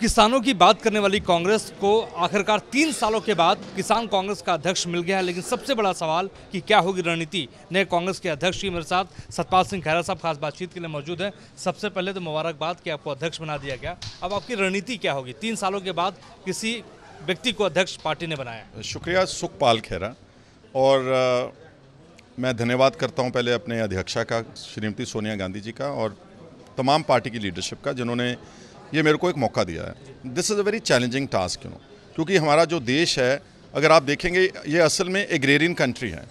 किसानों की बात करने वाली कांग्रेस को आखिरकार तीन सालों के बाद किसान कांग्रेस का अध्यक्ष मिल गया है लेकिन सबसे बड़ा सवाल कि क्या होगी रणनीति नए कांग्रेस के अध्यक्ष ही मेरे साथ सतपाल सिंह खैरा साहब खास बातचीत के लिए मौजूद हैं सबसे पहले तो मुबारकबाद कि आपको अध्यक्ष बना दिया गया अब आपकी रणनीति क्या होगी तीन सालों के बाद किसी व्यक्ति को अध्यक्ष पार्टी ने बनाया शुक्रिया सुखपाल खैरा और आ, मैं धन्यवाद करता हूँ पहले अपने अध्यक्षा का श्रीमती सोनिया गांधी जी का और तमाम पार्टी की लीडरशिप का जिन्होंने ये मेरे को एक मौका दिया है this is a very challenging task you know क्योंकि हमारा जो देश है अगर आप देखेंगे ये असल में एग्रेरियन कंट्री है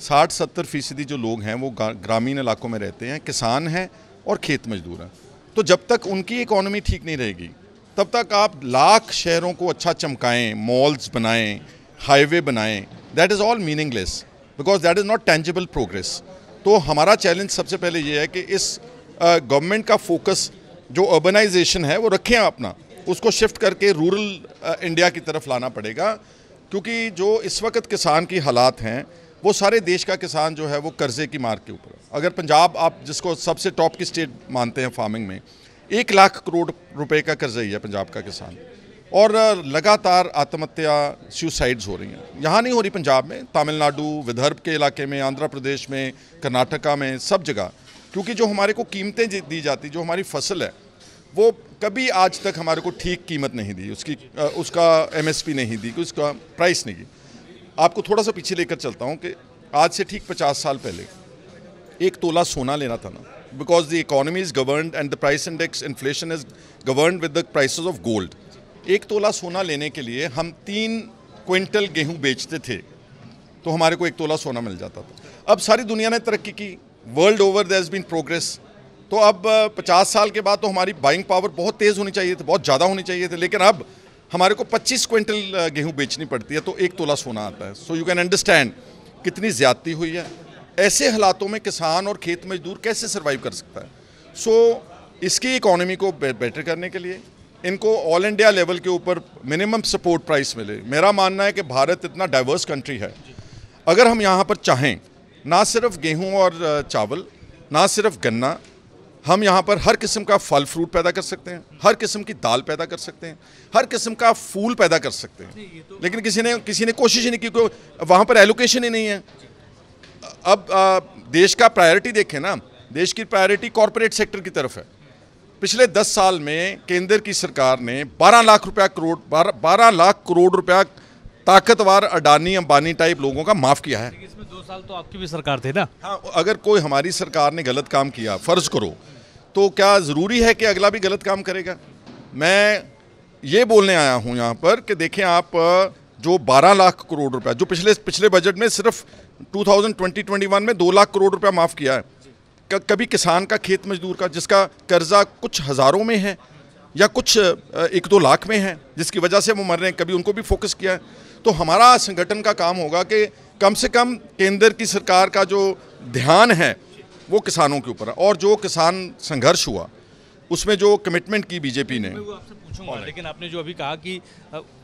साठ सत्तर फीसदी जो लोग हैं वो ग्रामीण इलाकों में रहते हैं किसान हैं और खेत मजदूर हैं तो जब तक उनकी इकॉनमी ठीक नहीं रहेगी तब तक आप लाख शहरों को अच्छा चमकाएं मॉल्स बनाएं हाईवे बनाएं that is all meaningless because that is not tangible progress तो हमारा चैलेंज सबसे पहले ये है कि इस गवर्नमेंट का फोकस जो अर्बनाइजेशन है वो रखें अपना उसको शिफ्ट करके रूरल इंडिया uh, की तरफ लाना पड़ेगा क्योंकि जो इस वक्त किसान की हालात हैं वो सारे देश का किसान जो है वो कर्ज़े की मार के ऊपर अगर पंजाब आप जिसको सबसे टॉप की स्टेट मानते हैं फार्मिंग में एक लाख करोड़ रुपए का कर्ज़ा ही है पंजाब का किसान और uh, लगातार आत्महत्या सुसाइड्स हो रही हैं यहाँ नहीं हो रही पंजाब में तमिलनाडु विदर्भ के इलाके में आंध्र प्रदेश में कर्नाटका में सब जगह क्योंकि जो हमारे को कीमतें दी जाती जो हमारी फसल है वो कभी आज तक हमारे को ठीक कीमत नहीं दी उसकी उसका एमएसपी नहीं दी उसका प्राइस नहीं दी आपको थोड़ा सा पीछे लेकर चलता हूँ कि आज से ठीक पचास साल पहले एक तोला सोना लेना था ना because the economy is governed and the price index inflation is governed with the price of gold एक तोला सोना लेने के लिए हम तीन क्विंटल गेहूँ बेचते थे तो हमारे को एक तोला सोना मिल जाता था अब सारी दुनिया ने तरक्की की world over there has been progress तो अब 50 साल के बाद तो हमारी बाइंग पावर बहुत तेज़ होनी चाहिए थी बहुत ज़्यादा होनी चाहिए थी लेकिन अब हमारे को 25 क्विंटल गेहूं बेचनी पड़ती है तो एक तोला सोना आता है सो यू कैन अंडरस्टैंड कितनी ज़्यादती हुई है ऐसे हालातों में किसान और खेत मजदूर कैसे सर्वाइव कर सकता है सो so, इसकी इकोनॉमी को बेटर करने के लिए इनको ऑल इंडिया लेवल के ऊपर मिनिमम सपोर्ट प्राइस मिले मेरा मानना है कि भारत इतना डाइवर्स कंट्री है अगर हम यहाँ पर चाहें ना सिर्फ गेहूँ और चावल ना सिर्फ गन्ना हम यहाँ पर हर किस्म का फल फ्रूट पैदा कर सकते हैं हर किस्म की दाल पैदा कर सकते हैं हर किस्म का फूल पैदा कर सकते हैं तो- लेकिन किसी ने किसी ने कोशिश ही नहीं की वहाँ पर एलोकेशन ही नहीं है अब आ, देश का प्रायोरिटी देखें ना देश की प्रायोरिटी कॉरपोरेट सेक्टर की तरफ है पिछले दस साल में केंद्र की सरकार ने बारह लाख रुपया करोड़ बारह लाख करोड़ रुपया ताकतवर अडानी अंबानी टाइप लोगों का माफ़ किया है इसमें दो साल तो आपकी भी सरकार थी ना हाँ अगर कोई हमारी सरकार ने गलत काम किया फ़र्ज़ करो तो क्या ज़रूरी है कि अगला भी गलत काम करेगा मैं ये बोलने आया हूँ यहाँ पर कि देखें आप जो 12 लाख करोड़ रुपया जो पिछले पिछले बजट में सिर्फ 2020-21 में 2 लाख करोड़ रुपया माफ़ किया है कभी किसान का खेत मजदूर का जिसका कर्जा कुछ हज़ारों में है या कुछ एक दो लाख में है जिसकी वजह से वो मर रहे हैं कभी उनको भी फोकस किया है तो हमारा संगठन का काम होगा कि कम से कम केंद्र की सरकार का जो ध्यान है वो किसानों के ऊपर है और जो किसान संघर्ष हुआ उसमें जो कमिटमेंट की बीजेपी ने पूछूंगा लेकिन आपने जो अभी कहा कि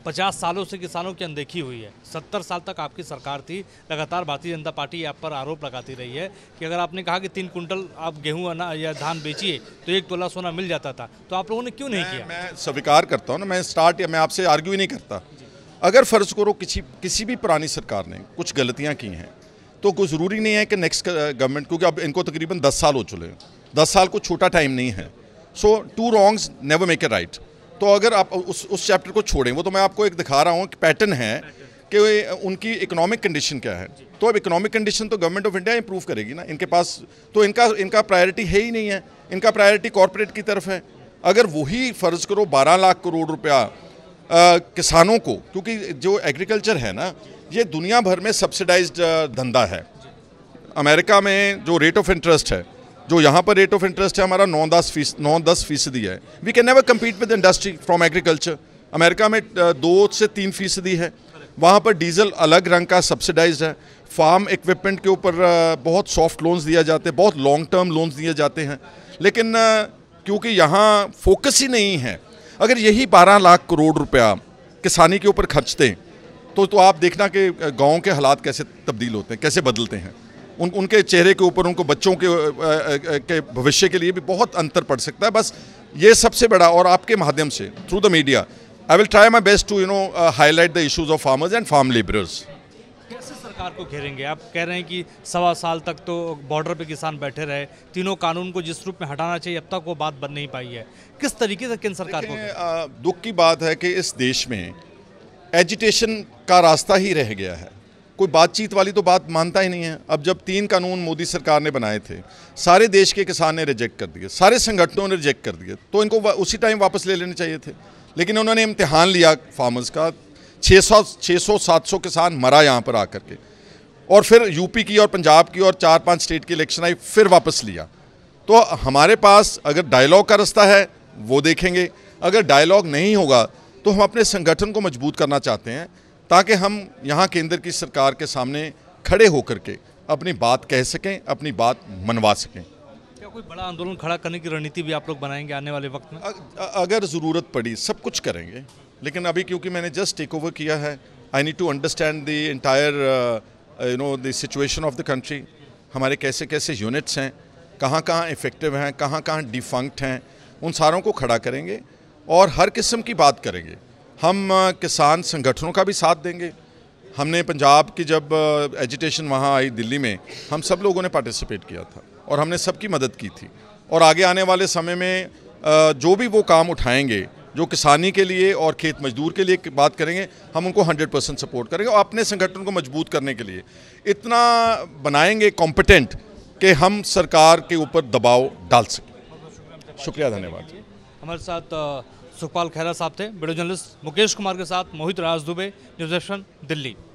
50 सालों से किसानों की अनदेखी हुई है 70 साल तक आपकी सरकार थी लगातार भारतीय जनता पार्टी आप पर आरोप लगाती रही है कि अगर आपने कहा कि तीन कुंटल आप गेहूं या धान बेचिए तो एक तोला सोना मिल जाता था तो आप लोगों ने क्यों नहीं किया मैं स्वीकार करता हूँ ना मैं स्टार्ट मैं आपसे आर्ग्यू नहीं करता अगर फ़र्ज़ करो किसी किसी भी पुरानी सरकार ने कुछ गलतियाँ की हैं तो कोई ज़रूरी नहीं है कि नेक्स्ट गवर्नमेंट uh, क्योंकि अब इनको तकरीबन दस साल हो हैं दस साल को छोटा टाइम नहीं है so two wrongs never make a right तो अगर आप उस उस चैप्टर को छोड़ें वो तो मैं आपको एक दिखा रहा हूँ कि पैटर्न है कि uh, उनकी इकोनॉमिक कंडीशन क्या है तो अब इकोनॉमिक कंडीशन तो गवर्नमेंट ऑफ इंडिया इंप्रूव करेगी ना इनके पास तो इनका इनका प्रायोरिटी है ही नहीं है इनका प्रायोरिटी कॉरपोरेट की तरफ है अगर वही फ़र्ज़ करो बारह लाख करोड़ रुपया किसानों को क्योंकि जो एग्रीकल्चर है ना ये दुनिया भर में सब्सिडाइज्ड धंधा है अमेरिका में जो रेट ऑफ इंटरेस्ट है जो यहाँ पर रेट ऑफ इंटरेस्ट है हमारा नौ दस फीस नौ दस फीसदी है we can never compete with industry from agriculture America में दो से तीन फीसदी है वहाँ पर डीजल अलग रंग का सब्सिडाइज है फार्म इक्विपमेंट के ऊपर बहुत सॉफ्ट लोन्स दिया जाते हैं बहुत लॉन्ग टर्म लोन्स दिए जाते हैं लेकिन क्योंकि यहाँ फोकस ही नहीं है अगर यही 12 लाख करोड़ रुपया किसानी के ऊपर खर्चते तो तो आप देखना कि गाँव के हालात कैसे तब्दील होते हैं कैसे बदलते हैं उन उनके चेहरे के ऊपर उनको बच्चों के के भविष्य के लिए भी बहुत अंतर पड़ सकता है बस ये सबसे बड़ा और आपके माध्यम से through the media I will try my best to you know highlight the issues of farmers and farm labourers सरकार को घेरेंगे आप कह रहे हैं कि सवा साल तक तो बॉर्डर पे किसान बैठे रहे तीनों कानून को जिस रूप में हटाना चाहिए अब तक वो बात बन नहीं पाई है किस तरीके से केंद्र सरकार को दुख की बात है कि इस देश में एजिटेशन का रास्ता ही रह गया है कोई बातचीत वाली तो बात मानता ही नहीं है अब जब तीन कानून मोदी सरकार ने बनाए थे सारे देश के किसान ने रिजेक्ट कर दिए सारे संगठनों ने रिजेक्ट कर दिए तो इनको उसी टाइम वापस ले लेने चाहिए थे लेकिन उन्होंने इम्तिहान लिया फार्मर्स का 600 600 700 किसान मरा यहाँ पर आकर के और फिर यूपी की और पंजाब की और चार पांच स्टेट की इलेक्शन आई फिर वापस लिया तो हमारे पास अगर डायलॉग का रास्ता है वो देखेंगे अगर डायलॉग नहीं होगा तो हम अपने संगठन को मजबूत करना चाहते हैं ताकि हम यहाँ केंद्र की सरकार के सामने खड़े होकर के अपनी बात कह सकें अपनी बात मनवा सकें क्या कोई बड़ा आंदोलन खड़ा करने की रणनीति भी आप लोग बनाएंगे आने वाले वक्त में अगर ज़रूरत पड़ी सब कुछ करेंगे लेकिन अभी क्योंकि मैंने जस्ट टेक ओवर किया है I need to understand the entire you know the situation of the country हमारे कैसे कैसे यूनिट्स हैं कहाँ कहाँ इफ़ेक्टिव हैं कहाँ कहाँ डिफंक्ट हैं उन सारों को खड़ा करेंगे और हर किस्म की बात करेंगे हम uh, किसान संगठनों का भी साथ देंगे हमने पंजाब की जब एजिटेशन uh, वहाँ आई दिल्ली में हम सब लोगों ने पार्टिसिपेट किया था और हमने सबकी मदद की थी और आगे आने वाले समय में uh, जो भी वो काम उठाएंगे जो किसानी के लिए और खेत मजदूर के लिए बात करेंगे हम उनको 100 परसेंट सपोर्ट करेंगे और अपने संगठन को मजबूत करने के लिए इतना बनाएंगे कॉम्पिटेंट कि हम सरकार के ऊपर दबाव डाल सकें शुक्रिया धन्यवाद हमारे साथ सुखपाल खैरा साहब थे वीडियो जर्नलिस्ट मुकेश कुमार के साथ मोहित राज दुबे न्यूज दिल्ली